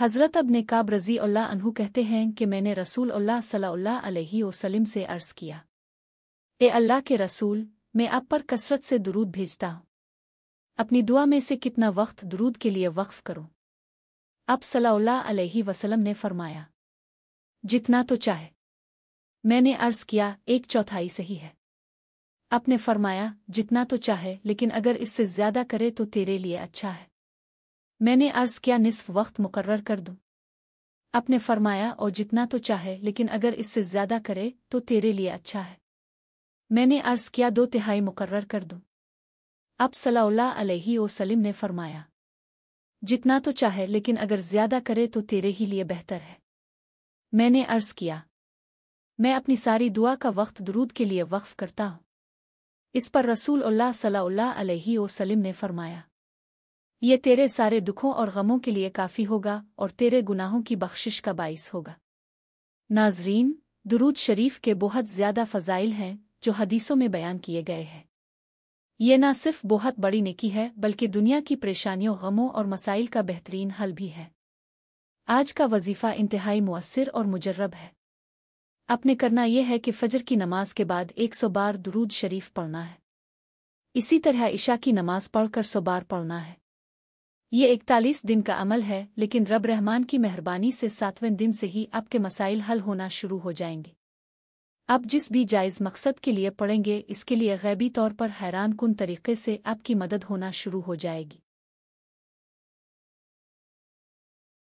हज़रत ने काब रज़ी अल्लाह कहते हैं कि मैंने रसूल अल्लाह सल्लल्लाहु अलैहि वसल्लम से अर्ज़ किया ए अल्लाह के रसूल मैं आप पर कसरत से दुरूद भेजता हूँ अपनी दुआ में से कितना वक्त दुरूद के लिए वक्फ करो अब सल्लल्लाहु अलैहि वसल्लम ने फरमाया जितना तो चाहे मैंने अर्ज किया एक चौथाई सही है अपने फरमाया जितना तो चाहे लेकिन अगर इससे ज्यादा करे तो तेरे लिए अच्छा है मैंने अर्ज किया निसफ वक्त मुकर्र कर दूं अपने फरमाया और जितना तो चाहे लेकिन अगर इससे ज्यादा करे तो तेरे लिए अच्छा है मैंने अर्ज किया दो तिहाई मुकर्र कर दूं अब सलाउल्ला अलैहि सलीम ने फरमाया जितना तो चाहे लेकिन अगर ज्यादा करे तो तेरे ही लिए बेहतर है मैंने अर्ज किया मैं अपनी सारी दुआ का वक्त दरूद के लिए वक्फ करता हूँ इस पर रसूल अल्लाह सलाउल्ला अलैहि वसलिम ने फरमाया ये तेरे सारे दुखों और गमों के लिए काफ़ी होगा और तेरे गुनाहों की बख्शिश का बाइस होगा नाजरीन दुरूद शरीफ के बहुत ज़्यादा फ़जाइल हैं जो हदीसों में बयान किए गए हैं ये न सिर्फ बहुत बड़ी निकी है बल्कि दुनिया की परेशानियों गमों और मसाइल का बेहतरीन हल भी है आज का वजीफ़ा इंतहाई मुअसर और मुजर्रब है अपने करना यह है कि फ़जर की नमाज के बाद एक सौ बार दुरूद शरीफ पढ़ना है इसी तरह ईशा की नमाज पढ़कर सौ बार पढ़ना है ये इकतालीस दिन का अमल है लेकिन रब रहमान की मेहरबानी से सातवें दिन से ही आपके मसाइल हल होना शुरू हो जाएंगे आप जिस भी जायज़ मकसद के लिए पढ़ेंगे इसके लिए गैबी तौर पर हैरान कन तरीके से आपकी मदद होना शुरू हो जाएगी